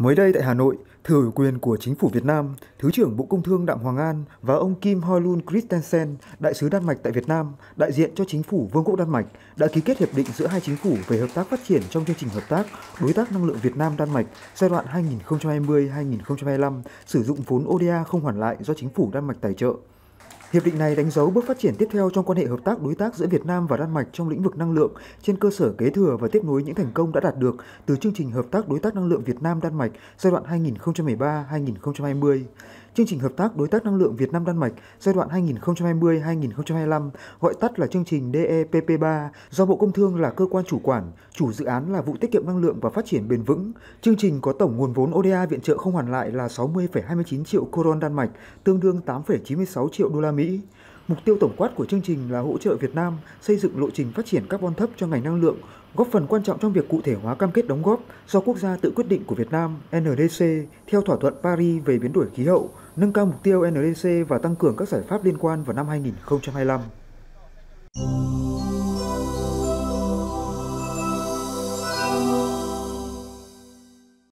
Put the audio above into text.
Mới đây tại Hà Nội, thừa ủy quyền của chính phủ Việt Nam, Thứ trưởng Bộ Công Thương Đặng Hoàng An và ông Kim Hoylund Christensen, đại sứ Đan Mạch tại Việt Nam, đại diện cho chính phủ Vương quốc Đan Mạch, đã ký kết hiệp định giữa hai chính phủ về hợp tác phát triển trong chương trình hợp tác đối tác năng lượng Việt Nam Đan Mạch giai đoạn 2020-2025 sử dụng vốn ODA không hoàn lại do chính phủ Đan Mạch tài trợ. Hiệp định này đánh dấu bước phát triển tiếp theo trong quan hệ hợp tác đối tác giữa Việt Nam và Đan Mạch trong lĩnh vực năng lượng trên cơ sở kế thừa và tiếp nối những thành công đã đạt được từ chương trình hợp tác đối tác năng lượng Việt Nam Đan Mạch giai đoạn 2013-2020 chương trình hợp tác đối tác năng lượng Việt Nam Đan Mạch giai đoạn 2020-2025, gọi tắt là chương trình DEPP3, do Bộ Công Thương là cơ quan chủ quản, chủ dự án là vụ tiết kiệm năng lượng và phát triển bền vững. Chương trình có tổng nguồn vốn ODA viện trợ không hoàn lại là 60,29 triệu koron Đan Mạch, tương đương 8,96 triệu đô la Mỹ. Mục tiêu tổng quát của chương trình là hỗ trợ Việt Nam xây dựng lộ trình phát triển carbon thấp cho ngành năng lượng, góp phần quan trọng trong việc cụ thể hóa cam kết đóng góp do quốc gia tự quyết định của Việt Nam NDC theo thỏa thuận Paris về biến đổi khí hậu, nâng cao mục tiêu NDC và tăng cường các giải pháp liên quan vào năm 2025.